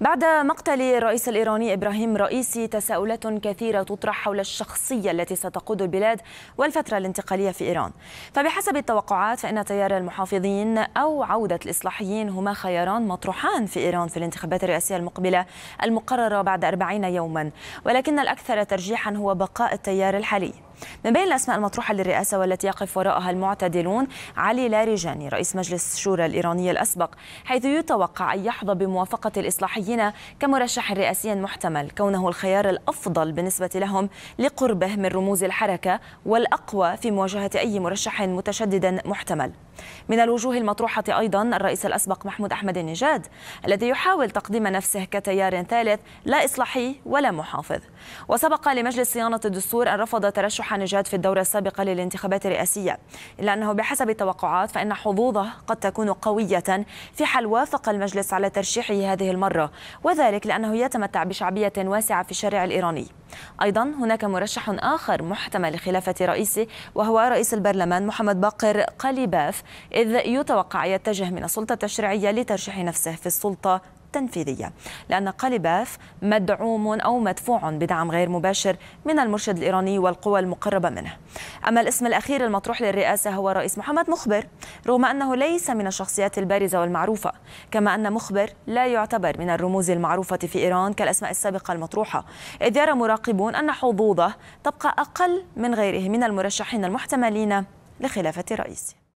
بعد مقتل الرئيس الإيراني إبراهيم رئيسي تساؤلات كثيرة تطرح حول الشخصية التي ستقود البلاد والفترة الانتقالية في إيران فبحسب التوقعات فإن تيار المحافظين أو عودة الإصلاحيين هما خياران مطروحان في إيران في الانتخابات الرئاسية المقبلة المقررة بعد 40 يوما ولكن الأكثر ترجيحا هو بقاء التيار الحالي من بين الأسماء المطروحة للرئاسة والتي يقف وراءها المعتدلون علي لاريجاني رئيس مجلس الشورى الإيراني الأسبق حيث يتوقع أن يحظى بموافقة الإصلاحيين كمرشح رئاسي محتمل كونه الخيار الأفضل بالنسبة لهم لقربه من رموز الحركة والأقوى في مواجهة أي مرشح متشدد محتمل من الوجوه المطروحة أيضا الرئيس الأسبق محمود أحمد النجاد الذي يحاول تقديم نفسه كتيار ثالث لا إصلاحي ولا محافظ وسبق لمجلس صيانة الدستور أن رفض ترشح نجاد في الدورة السابقة للانتخابات الرئاسية إلا أنه بحسب التوقعات فإن حظوظه قد تكون قوية في حال وافق المجلس على ترشيحه هذه المرة وذلك لأنه يتمتع بشعبية واسعة في الشارع الإيراني أيضا هناك مرشح آخر محتمل لخلافة رئيسه وهو رئيس البرلمان محمد باقر قليباف إذ يتوقع يتجه من السلطة التشريعية لترشيح نفسه في السلطة التنفيذية لأن قاليباف مدعوم أو مدفوع بدعم غير مباشر من المرشد الإيراني والقوى المقربة منه أما الاسم الأخير المطروح للرئاسة هو الرئيس محمد مخبر رغم أنه ليس من الشخصيات البارزة والمعروفة كما أن مخبر لا يعتبر من الرموز المعروفة في إيران كالأسماء السابقة المطروحة إذ يرى مراقبون أن حظوظه تبقى أقل من غيره من المرشحين المحتملين لخلافة رئيسه